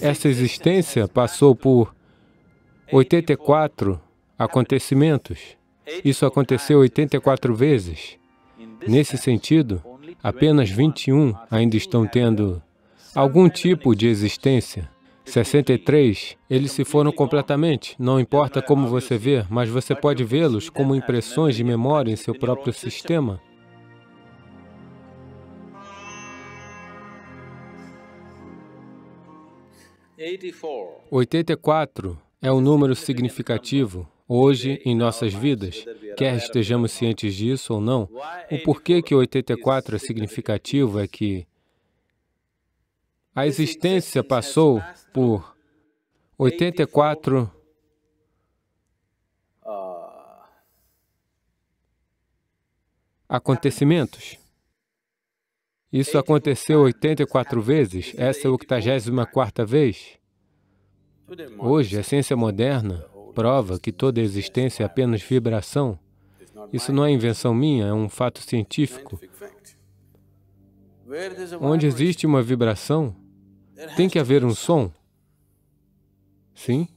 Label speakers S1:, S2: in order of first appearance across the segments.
S1: Essa existência passou por 84 acontecimentos. Isso aconteceu 84 vezes. Nesse sentido, apenas 21 ainda estão tendo algum tipo de existência. 63, eles se foram completamente. Não importa como você vê, mas você pode vê-los como impressões de memória em seu próprio sistema. 84 é um número significativo hoje em nossas vidas, quer estejamos cientes disso ou não. O porquê que 84 é significativo é que a existência passou por 84 ah. acontecimentos. Isso aconteceu 84 vezes, essa é a 84 vez. Hoje, a ciência moderna prova que toda existência é apenas vibração. Isso não é invenção minha, é um fato científico. Onde existe uma vibração, tem que haver um som. Sim?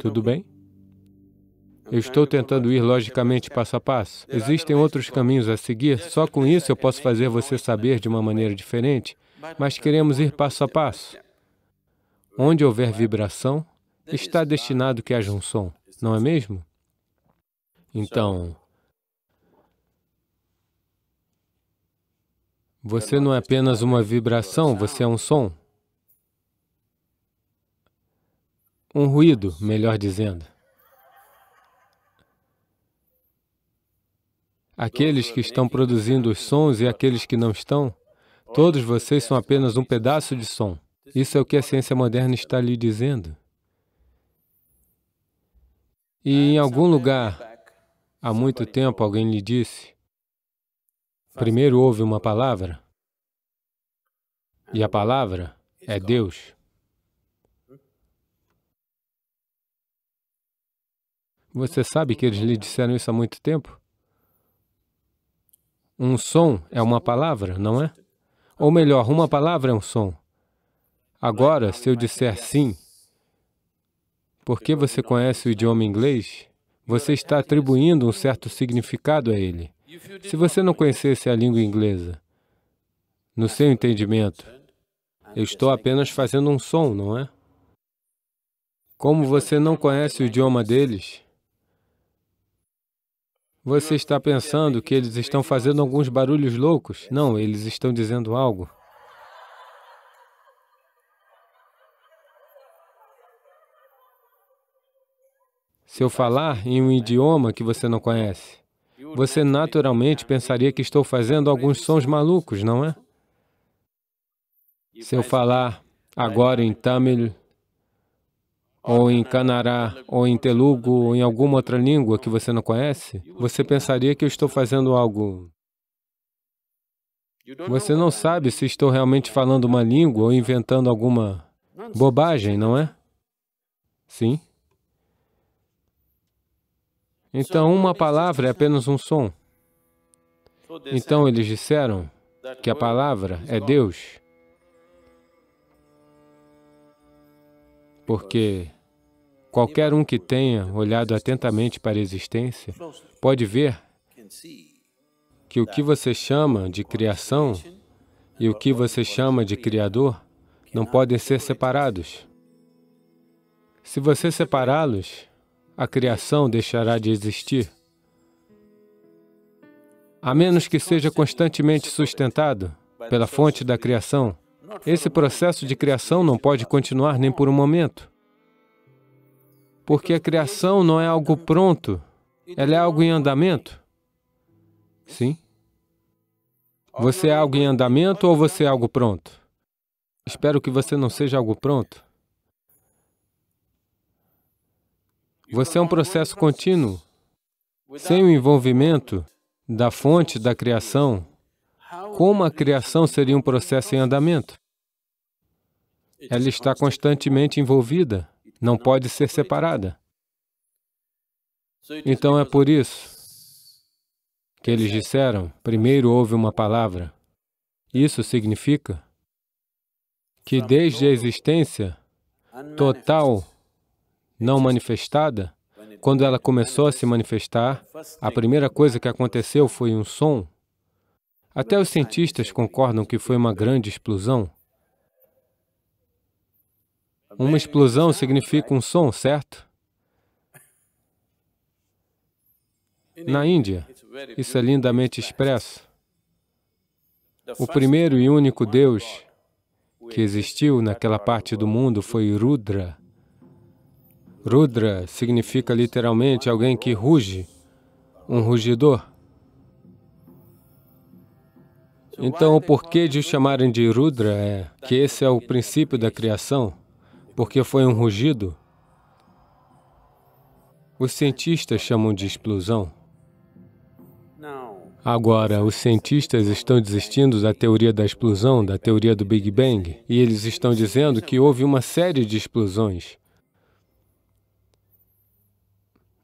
S1: Tudo bem? Eu estou tentando ir logicamente passo a passo. Existem outros caminhos a seguir, só com isso eu posso fazer você saber de uma maneira diferente, mas queremos ir passo a passo. Onde houver vibração, está destinado que haja um som, não é mesmo? Então, você não é apenas uma vibração, você é um som. Um ruído, melhor dizendo. aqueles que estão produzindo os sons e aqueles que não estão, todos vocês são apenas um pedaço de som. Isso é o que a ciência moderna está lhe dizendo. E em algum lugar, há muito tempo, alguém lhe disse, primeiro houve uma palavra, e a palavra é Deus. Você sabe que eles lhe disseram isso há muito tempo? Um som é uma palavra, não é? Ou melhor, uma palavra é um som. Agora, se eu disser sim, porque você conhece o idioma inglês, você está atribuindo um certo significado a ele. Se você não conhecesse a língua inglesa, no seu entendimento, eu estou apenas fazendo um som, não é? Como você não conhece o idioma deles, você está pensando que eles estão fazendo alguns barulhos loucos? Não, eles estão dizendo algo. Se eu falar em um idioma que você não conhece, você naturalmente pensaria que estou fazendo alguns sons malucos, não é? Se eu falar agora em tamil ou em Canará, ou em Telugu, ou em alguma outra língua que você não conhece, você pensaria que eu estou fazendo algo. Você não sabe se estou realmente falando uma língua ou inventando alguma bobagem, não é? Sim. Então, uma palavra é apenas um som. Então, eles disseram que a palavra é Deus. Porque Qualquer um que tenha olhado atentamente para a existência pode ver que o que você chama de criação e o que você chama de Criador não podem ser separados. Se você separá-los, a criação deixará de existir. A menos que seja constantemente sustentado pela fonte da criação, esse processo de criação não pode continuar nem por um momento porque a criação não é algo pronto, ela é algo em andamento. Sim? Você é algo em andamento ou você é algo pronto? Espero que você não seja algo pronto. Você é um processo contínuo. Sem o envolvimento da fonte da criação, como a criação seria um processo em andamento? Ela está constantemente envolvida não pode ser separada. Então é por isso que eles disseram, primeiro houve uma palavra. Isso significa que desde a existência total não manifestada, quando ela começou a se manifestar, a primeira coisa que aconteceu foi um som. Até os cientistas concordam que foi uma grande explosão. Uma explosão significa um som, certo? Na Índia, isso é lindamente expresso. O primeiro e único Deus que existiu naquela parte do mundo foi Rudra. Rudra significa literalmente alguém que ruge, um rugidor. Então, o porquê de o chamarem de Rudra é que esse é o princípio da criação porque foi um rugido. Os cientistas chamam de explosão. Agora, os cientistas estão desistindo da teoria da explosão, da teoria do Big Bang, e eles estão dizendo que houve uma série de explosões.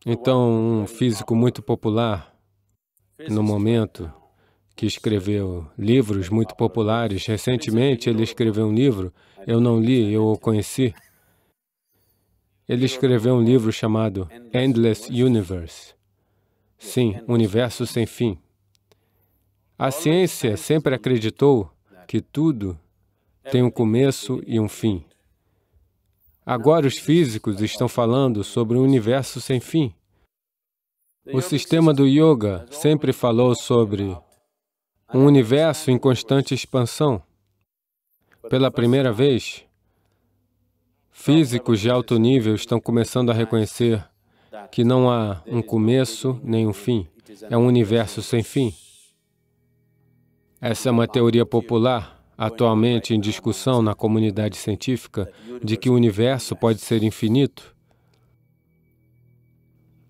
S1: Então, um físico muito popular, no momento, que escreveu livros muito populares. Recentemente, ele escreveu um livro, eu não li, eu o conheci. Ele escreveu um livro chamado Endless Universe. Sim, Universo Sem Fim. A ciência sempre acreditou que tudo tem um começo e um fim. Agora os físicos estão falando sobre um universo sem fim. O sistema do yoga sempre falou sobre um universo em constante expansão. Pela primeira vez, físicos de alto nível estão começando a reconhecer que não há um começo nem um fim. É um universo sem fim. Essa é uma teoria popular, atualmente em discussão na comunidade científica, de que o universo pode ser infinito.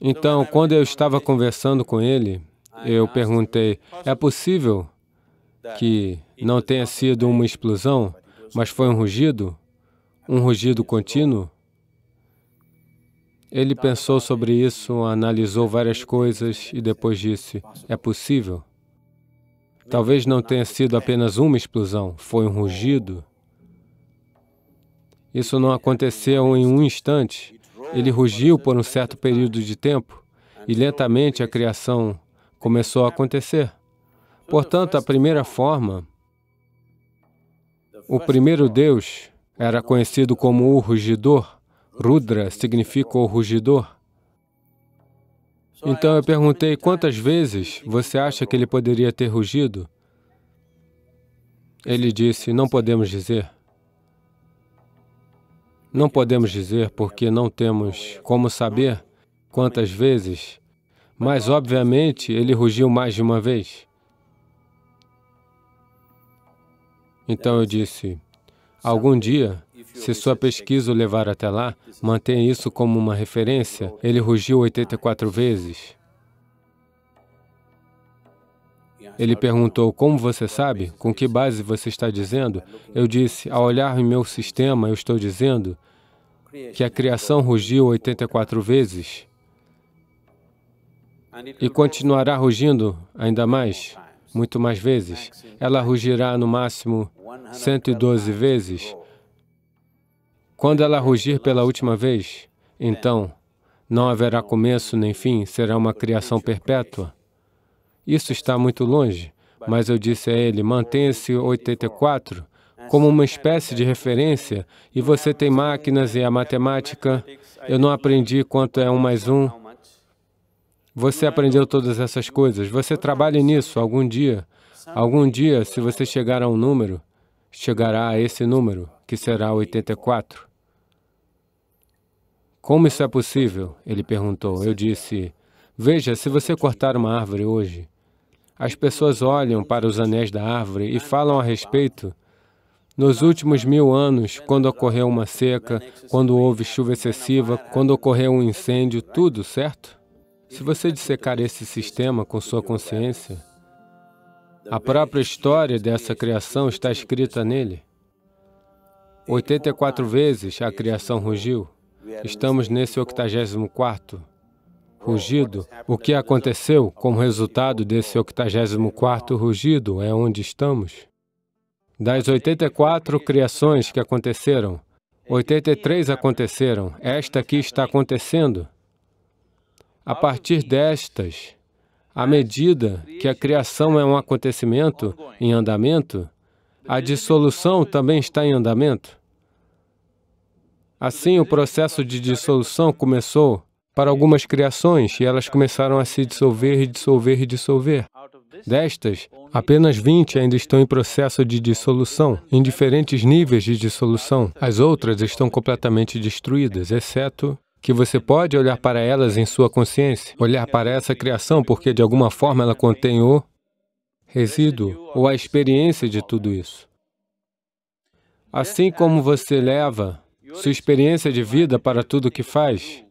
S1: Então, quando eu estava conversando com ele, eu perguntei, é possível que não tenha sido uma explosão, mas foi um rugido? Um rugido contínuo? Ele pensou sobre isso, analisou várias coisas e depois disse, é possível. Talvez não tenha sido apenas uma explosão, foi um rugido. Isso não aconteceu em um instante. Ele rugiu por um certo período de tempo e lentamente a criação começou a acontecer. Portanto, a primeira forma, o primeiro Deus era conhecido como o rugidor. Rudra significa o rugidor. Então eu perguntei quantas vezes você acha que ele poderia ter rugido? Ele disse, não podemos dizer. Não podemos dizer porque não temos como saber quantas vezes mas, obviamente, ele rugiu mais de uma vez. Então eu disse, algum dia, se sua pesquisa o levar até lá, mantenha isso como uma referência. Ele rugiu 84 vezes. Ele perguntou, como você sabe? Com que base você está dizendo? Eu disse, ao olhar em meu sistema, eu estou dizendo que a criação rugiu 84 vezes e continuará rugindo ainda mais, muito mais vezes. Ela rugirá no máximo 112 vezes. Quando ela rugir pela última vez, então não haverá começo nem fim, será uma criação perpétua. Isso está muito longe, mas eu disse a ele: mantenha-se 84 como uma espécie de referência, e você tem máquinas e a matemática. Eu não aprendi quanto é um mais um, você aprendeu todas essas coisas. Você trabalhe nisso algum dia. Algum dia, se você chegar a um número, chegará a esse número, que será 84. Como isso é possível? Ele perguntou. Eu disse, veja, se você cortar uma árvore hoje, as pessoas olham para os anéis da árvore e falam a respeito. Nos últimos mil anos, quando ocorreu uma seca, quando houve chuva excessiva, quando ocorreu um incêndio, tudo, certo? Se você dissecar esse sistema com sua consciência, a própria história dessa criação está escrita nele. 84 vezes a criação rugiu. Estamos nesse 84 rugido. O que aconteceu como resultado desse 84 rugido é onde estamos. Das 84 criações que aconteceram, 83 aconteceram. Esta aqui está acontecendo. A partir destas, à medida que a criação é um acontecimento em andamento, a dissolução também está em andamento. Assim, o processo de dissolução começou para algumas criações e elas começaram a se dissolver e dissolver e dissolver. Destas, apenas 20 ainda estão em processo de dissolução, em diferentes níveis de dissolução. As outras estão completamente destruídas, exceto que você pode olhar para elas em sua consciência, olhar para essa criação, porque de alguma forma ela contém o resíduo ou a experiência de tudo isso. Assim como você leva sua experiência de vida para tudo o que faz,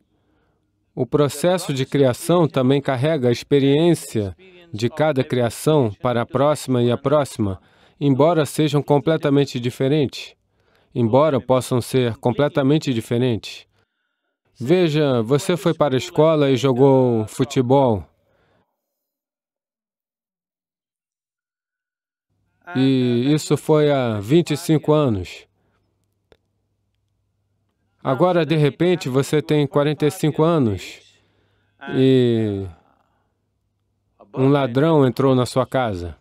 S1: o processo de criação também carrega a experiência de cada criação para a próxima e a próxima, embora sejam completamente diferentes, embora possam ser completamente diferentes. Veja, você foi para a escola e jogou futebol. E isso foi há 25 anos. Agora, de repente, você tem 45 anos e um ladrão entrou na sua casa.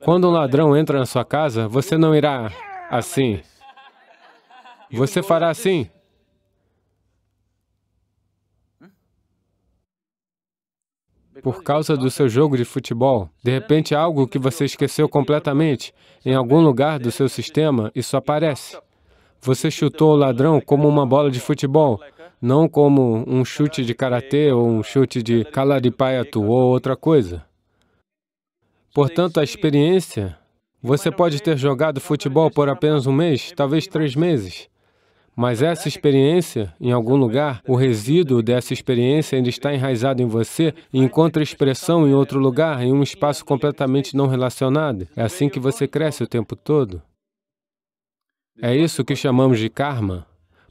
S1: Quando um ladrão entra na sua casa, você não irá assim. Você fará assim. por causa do seu jogo de futebol. De repente, é algo que você esqueceu completamente em algum lugar do seu sistema, isso aparece. Você chutou o ladrão como uma bola de futebol, não como um chute de karatê ou um chute de calaripaiatu ou outra coisa. Portanto, a experiência, você pode ter jogado futebol por apenas um mês, talvez três meses, mas essa experiência, em algum lugar, o resíduo dessa experiência ainda está enraizado em você e encontra expressão em outro lugar, em um espaço completamente não relacionado. É assim que você cresce o tempo todo. É isso que chamamos de karma.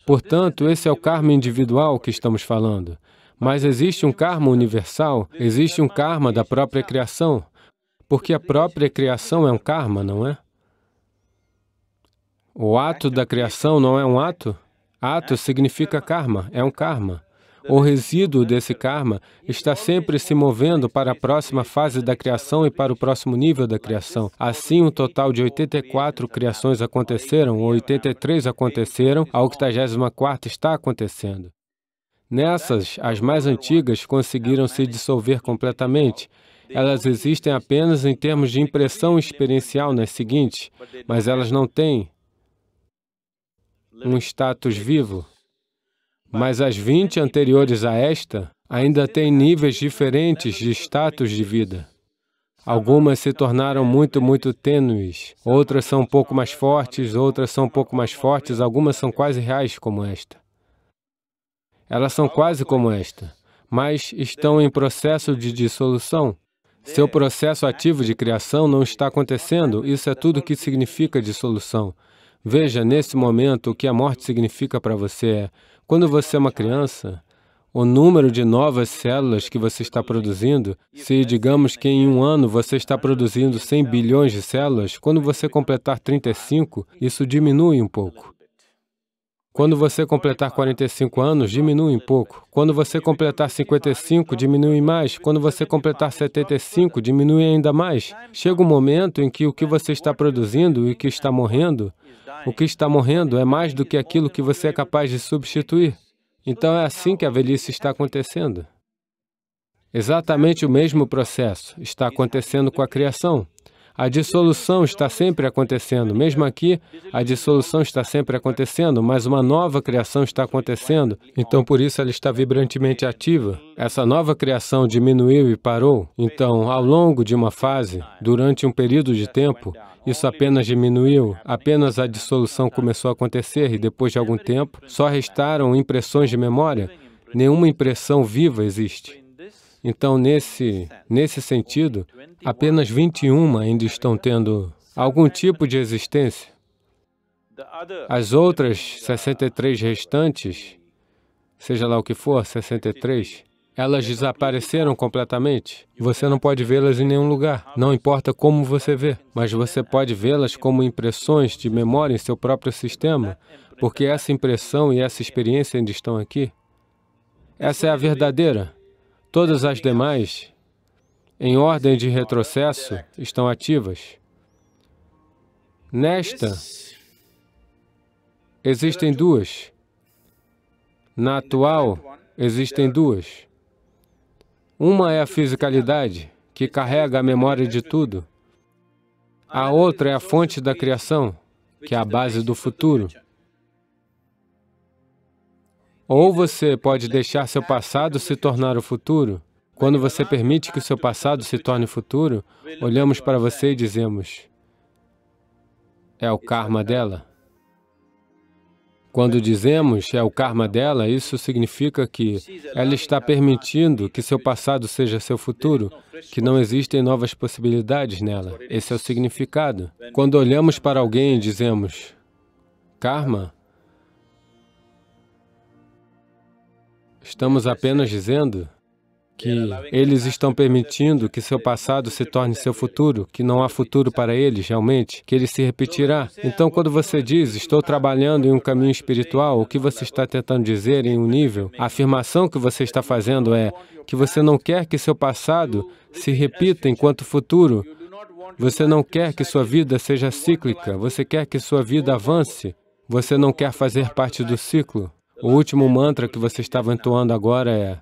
S1: Portanto, esse é o karma individual que estamos falando. Mas existe um karma universal, existe um karma da própria criação, porque a própria criação é um karma, não é? O ato da criação não é um ato? Ato significa karma, é um karma. O resíduo desse karma está sempre se movendo para a próxima fase da criação e para o próximo nível da criação. Assim, um total de 84 criações aconteceram, ou 83 aconteceram, a 84 está acontecendo. Nessas, as mais antigas conseguiram se dissolver completamente. Elas existem apenas em termos de impressão experiencial nas seguintes, mas elas não têm um status vivo. Mas as 20 anteriores a esta ainda têm níveis diferentes de status de vida. Algumas se tornaram muito, muito tênues, outras são um pouco mais fortes, outras são um pouco mais fortes, algumas são quase reais como esta. Elas são quase como esta, mas estão em processo de dissolução. Seu processo ativo de criação não está acontecendo, isso é tudo o que significa dissolução. Veja nesse momento o que a morte significa para você. É, quando você é uma criança, o número de novas células que você está produzindo, se digamos que em um ano você está produzindo 100 bilhões de células, quando você completar 35, isso diminui um pouco. Quando você completar 45 anos, diminui um pouco. Quando você completar 55, diminui mais. Quando você completar 75, diminui ainda mais. Chega um momento em que o que você está produzindo e o que está morrendo o que está morrendo é mais do que aquilo que você é capaz de substituir. Então é assim que a velhice está acontecendo. Exatamente o mesmo processo está acontecendo com a criação. A dissolução está sempre acontecendo. Mesmo aqui, a dissolução está sempre acontecendo, mas uma nova criação está acontecendo. Então, por isso, ela está vibrantemente ativa. Essa nova criação diminuiu e parou. Então, ao longo de uma fase, durante um período de tempo, isso apenas diminuiu, apenas a dissolução começou a acontecer e depois de algum tempo, só restaram impressões de memória. Nenhuma impressão viva existe. Então, nesse, nesse sentido, apenas 21 ainda estão tendo algum tipo de existência. As outras 63 restantes, seja lá o que for, 63, elas desapareceram completamente. Você não pode vê-las em nenhum lugar, não importa como você vê, mas você pode vê-las como impressões de memória em seu próprio sistema, porque essa impressão e essa experiência ainda estão aqui. Essa é a verdadeira. Todas as demais, em ordem de retrocesso, estão ativas. Nesta, existem duas. Na atual, existem duas. Uma é a fisicalidade, que carrega a memória de tudo. A outra é a fonte da criação, que é a base do futuro. Ou você pode deixar seu passado se tornar o futuro. Quando você permite que o seu passado se torne o futuro, olhamos para você e dizemos, é o karma dela. Quando dizemos é o karma dela, isso significa que ela está permitindo que seu passado seja seu futuro, que não existem novas possibilidades nela. Esse é o significado. Quando olhamos para alguém e dizemos, karma, Estamos apenas é dizendo que eles estão permitindo que seu passado se torne seu futuro, que não há futuro para eles realmente, que ele se então, repetirá. É então, quando você diz, estou trabalhando em um caminho espiritual, o que você está tentando dizer em um nível, a afirmação que você está fazendo é que você não quer que seu passado se repita enquanto futuro. Você não quer que sua vida seja cíclica, você quer que sua vida avance. Você não quer fazer parte do ciclo. O último mantra que você estava entoando agora é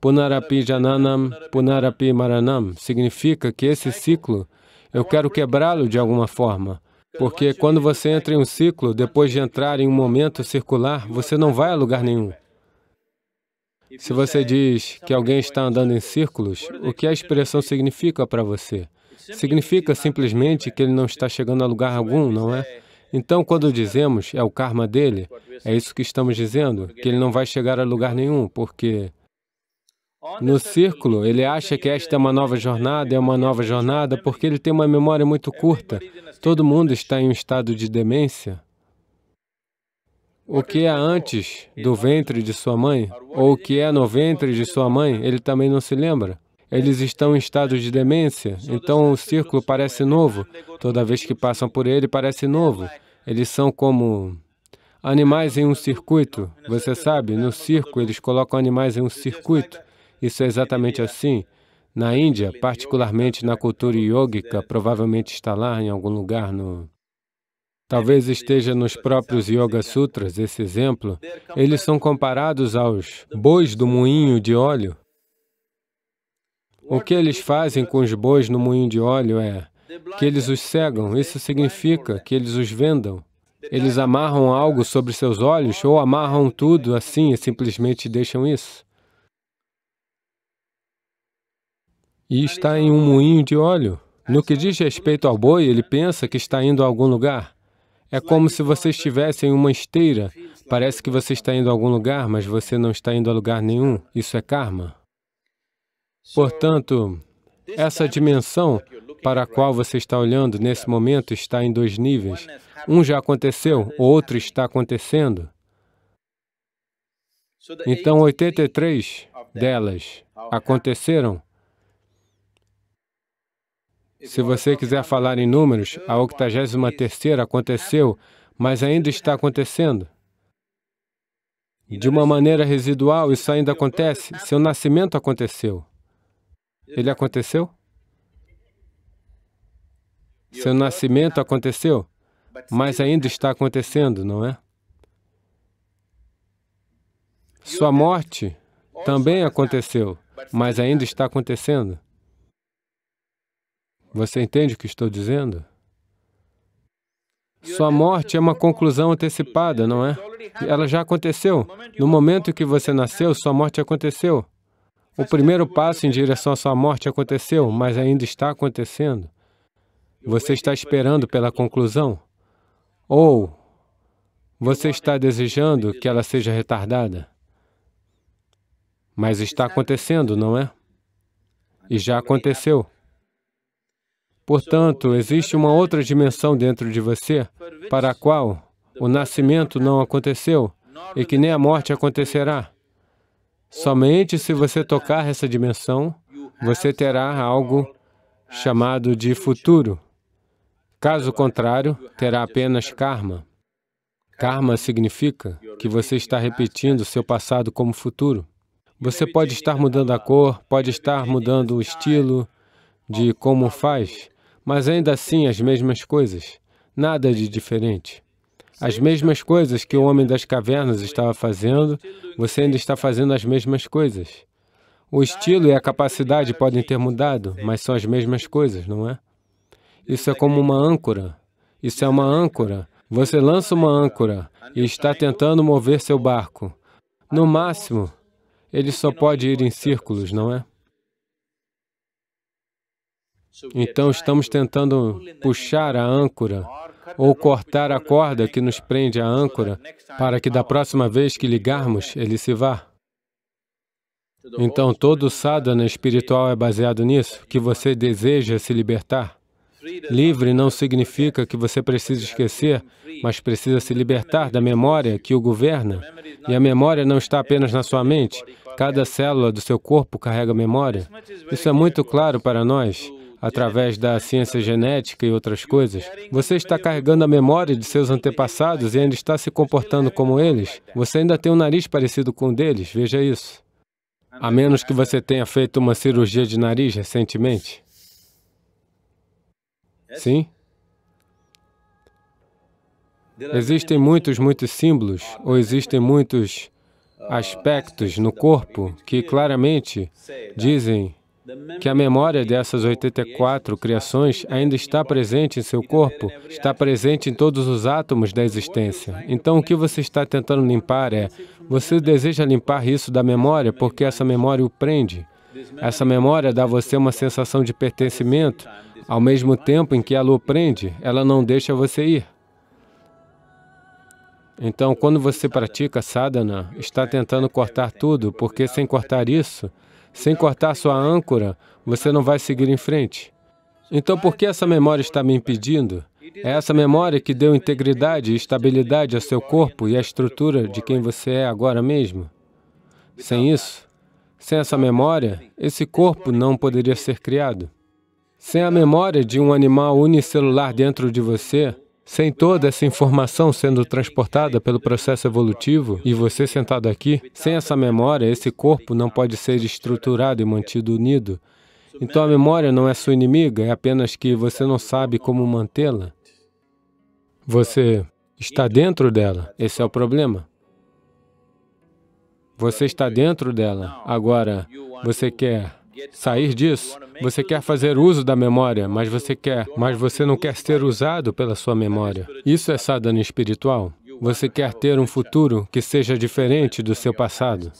S1: Punarapi Jananam, Punarapi Maranam. Significa que esse ciclo, eu quero quebrá-lo de alguma forma. Porque quando você entra em um ciclo, depois de entrar em um momento circular, você não vai a lugar nenhum. Se você diz que alguém está andando em círculos, o que a expressão significa para você? Significa simplesmente que ele não está chegando a lugar algum, não é? Então, quando dizemos é o karma dele, é isso que estamos dizendo, que ele não vai chegar a lugar nenhum, porque no círculo ele acha que esta é uma nova jornada, é uma nova jornada, porque ele tem uma memória muito curta. Todo mundo está em um estado de demência. O que é antes do ventre de sua mãe, ou o que é no ventre de sua mãe, ele também não se lembra eles estão em estado de demência, então o círculo parece novo. Toda vez que passam por ele, parece novo. Eles são como animais em um circuito. Você sabe, no circo eles colocam animais em um circuito. Isso é exatamente assim. Na Índia, particularmente na cultura yógica, provavelmente está lá em algum lugar no Talvez esteja nos próprios Yoga Sutras esse exemplo. Eles são comparados aos bois do moinho de óleo. O que eles fazem com os bois no moinho de óleo é que eles os cegam, isso significa que eles os vendam. Eles amarram algo sobre seus olhos ou amarram tudo assim e simplesmente deixam isso. E está em um moinho de óleo. No que diz respeito ao boi, ele pensa que está indo a algum lugar. É como se você estivesse em uma esteira. Parece que você está indo a algum lugar, mas você não está indo a lugar nenhum. Isso é karma. Portanto, essa dimensão para a qual você está olhando nesse momento está em dois níveis. Um já aconteceu, o outro está acontecendo. Então, 83 delas aconteceram. Se você quiser falar em números, a 83 aconteceu, mas ainda está acontecendo. De uma maneira residual, isso ainda acontece. Seu nascimento aconteceu. Ele aconteceu? Seu nascimento aconteceu, mas ainda está acontecendo, não é? Sua morte também aconteceu, mas ainda está acontecendo. Você entende o que estou dizendo? Sua morte é uma conclusão antecipada, não é? Ela já aconteceu. No momento que você nasceu, sua morte aconteceu. O primeiro passo em direção à sua morte aconteceu, mas ainda está acontecendo. Você está esperando pela conclusão? Ou você está desejando que ela seja retardada? Mas está acontecendo, não é? E já aconteceu. Portanto, existe uma outra dimensão dentro de você para a qual o nascimento não aconteceu e que nem a morte acontecerá. Somente se você tocar essa dimensão, você terá algo chamado de futuro. Caso contrário, terá apenas karma. Karma significa que você está repetindo seu passado como futuro. Você pode estar mudando a cor, pode estar mudando o estilo de como faz, mas ainda assim as mesmas coisas. Nada de diferente. As mesmas coisas que o homem das cavernas estava fazendo, você ainda está fazendo as mesmas coisas. O estilo e a capacidade podem ter mudado, mas são as mesmas coisas, não é? Isso é como uma âncora. Isso é uma âncora. Você lança uma âncora e está tentando mover seu barco. No máximo, ele só pode ir em círculos, não é? Então, estamos tentando puxar a âncora ou cortar a corda que nos prende à âncora para que da próxima vez que ligarmos, ele se vá. Então, todo sadhana espiritual é baseado nisso, que você deseja se libertar. Livre não significa que você precisa esquecer, mas precisa se libertar da memória que o governa. E a memória não está apenas na sua mente. Cada célula do seu corpo carrega memória. Isso é muito claro para nós através da ciência genética e outras coisas. Você está carregando a memória de seus antepassados e ainda está se comportando como eles. Você ainda tem um nariz parecido com o deles, veja isso. A menos que você tenha feito uma cirurgia de nariz recentemente. Sim? Existem muitos, muitos símbolos, ah, ou existem muitos aspectos no corpo que claramente dizem que a memória dessas 84 criações ainda está presente em seu corpo, está presente em todos os átomos da existência. Então, o que você está tentando limpar é, você deseja limpar isso da memória porque essa memória o prende. Essa memória dá a você uma sensação de pertencimento, ao mesmo tempo em que ela o prende, ela não deixa você ir. Então, quando você pratica sadhana, está tentando cortar tudo, porque sem cortar isso, sem cortar sua âncora, você não vai seguir em frente. Então, por que essa memória está me impedindo? É essa memória que deu integridade e estabilidade ao seu corpo e à estrutura de quem você é agora mesmo. Sem isso, sem essa memória, esse corpo não poderia ser criado. Sem a memória de um animal unicelular dentro de você, sem toda essa informação sendo transportada pelo processo evolutivo e você sentado aqui, sem essa memória, esse corpo não pode ser estruturado e mantido unido. Então a memória não é sua inimiga, é apenas que você não sabe como mantê-la. Você está dentro dela, esse é o problema. Você está dentro dela. Agora, você quer sair disso. Você quer fazer uso da memória, mas você quer, mas você não quer ser usado pela sua memória. Isso é sadhana espiritual. Você quer ter um futuro que seja diferente do seu passado.